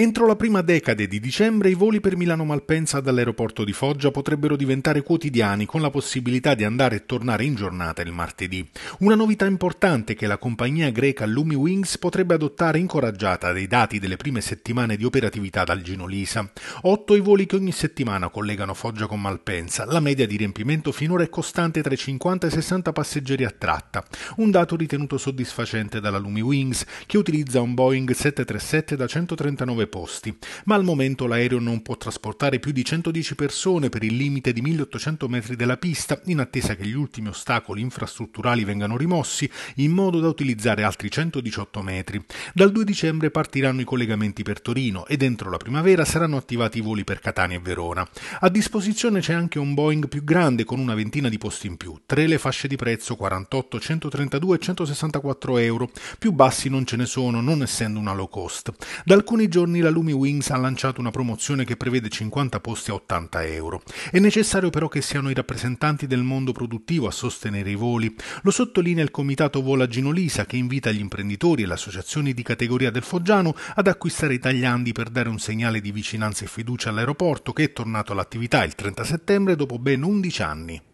Entro la prima decade di dicembre i voli per Milano Malpensa dall'aeroporto di Foggia potrebbero diventare quotidiani con la possibilità di andare e tornare in giornata il martedì. Una novità importante che la compagnia greca Lumi Wings potrebbe adottare incoraggiata dai dati delle prime settimane di operatività dal Gino Lisa. Otto i voli che ogni settimana collegano Foggia con Malpensa. La media di riempimento finora è costante tra i 50 e i 60 passeggeri a tratta. Un dato ritenuto soddisfacente dalla Lumi Wings che utilizza un Boeing 737 da 139 posti, ma al momento l'aereo non può trasportare più di 110 persone per il limite di 1800 metri della pista, in attesa che gli ultimi ostacoli infrastrutturali vengano rimossi, in modo da utilizzare altri 118 metri. Dal 2 dicembre partiranno i collegamenti per Torino e dentro la primavera saranno attivati i voli per Catania e Verona. A disposizione c'è anche un Boeing più grande con una ventina di posti in più, tre le fasce di prezzo 48, 132 e 164 euro, più bassi non ce ne sono non essendo una low cost. Da alcuni giorni anni la Lumi Wings ha lanciato una promozione che prevede 50 posti a 80 euro. È necessario però che siano i rappresentanti del mondo produttivo a sostenere i voli. Lo sottolinea il comitato Vola Ginolisa che invita gli imprenditori e le associazioni di categoria del Foggiano ad acquistare i tagliandi per dare un segnale di vicinanza e fiducia all'aeroporto che è tornato all'attività il 30 settembre dopo ben 11 anni.